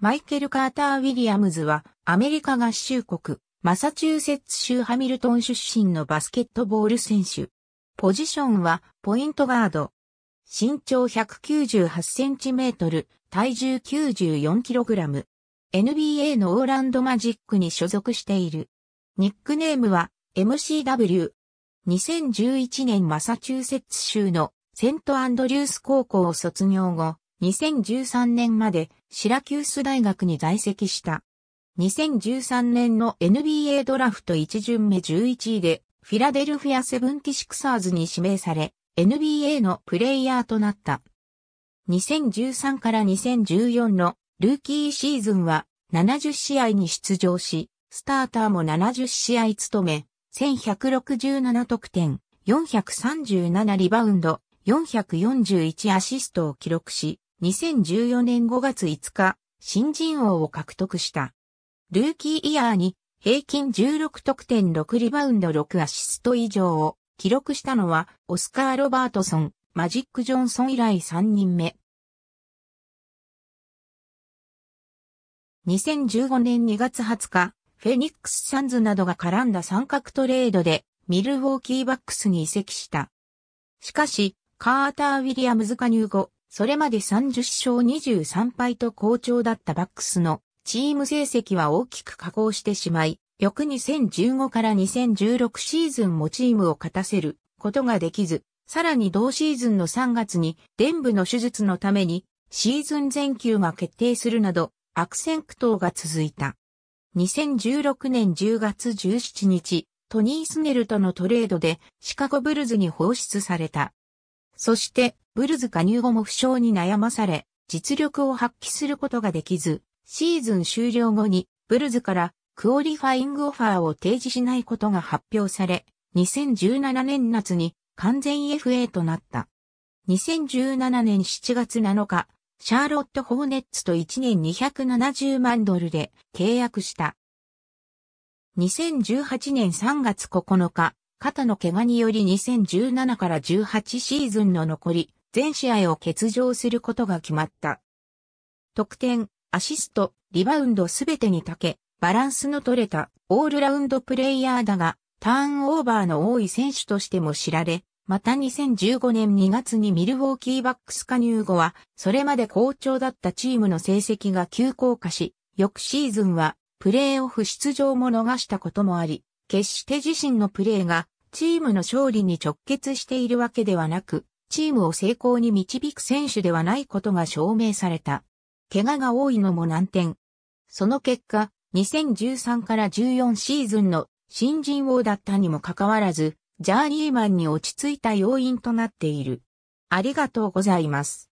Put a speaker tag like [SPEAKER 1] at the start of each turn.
[SPEAKER 1] マイケル・カーター・ウィリアムズは、アメリカ合衆国、マサチューセッツ州ハミルトン出身のバスケットボール選手。ポジションは、ポイントガード。身長1 9 8トル、体重9 4ラム。NBA のオーランドマジックに所属している。ニックネームは、MCW。2011年マサチューセッツ州のセントアンドリュース高校を卒業後、2013年までシラキュース大学に在籍した。2013年の NBA ドラフト1巡目11位でフィラデルフィアセブンティシクサーズに指名され NBA のプレイヤーとなった。2013から2014のルーキーシーズンは70試合に出場し、スターターも70試合務め、1167得点、437リバウンド、441アシストを記録し、2014年5月5日、新人王を獲得した。ルーキーイヤーに平均16得点6リバウンド6アシスト以上を記録したのはオスカー・ロバートソン、マジック・ジョンソン以来3人目。2015年2月20日、フェニックス・サンズなどが絡んだ三角トレードでミルウォーキー・バックスに移籍した。しかし、カーター・ウィリアムズ加入後、それまで30勝23敗と好調だったバックスのチーム成績は大きく下降してしまい、翌2015から2016シーズンもチームを勝たせることができず、さらに同シーズンの3月に伝部の手術のためにシーズン全休が決定するなど悪戦苦闘が続いた。2016年10月17日、トニー・スネルとのトレードでシカゴブルズに放出された。そしてブルズ加入後も負傷に悩まされ、実力を発揮することができず、シーズン終了後にブルズからクオリファイングオファーを提示しないことが発表され、2017年夏に完全 FA となった。2017年7月7日、シャーロット・ホーネッツと1年270万ドルで契約した。2018年3月9日、肩の怪我により2017から18シーズンの残り全試合を欠場することが決まった。得点、アシスト、リバウンドすべてにたけ、バランスの取れたオールラウンドプレイヤーだが、ターンオーバーの多い選手としても知られ、また2015年2月にミルウォーキーバックス加入後は、それまで好調だったチームの成績が急降下し、翌シーズンはプレーオフ出場も逃したこともあり、決して自身のプレーがチームの勝利に直結しているわけではなく、チームを成功に導く選手ではないことが証明された。怪我が多いのも難点。その結果、2013から14シーズンの新人王だったにもかかわらず、ジャーリーマンに落ち着いた要因となっている。ありがとうございます。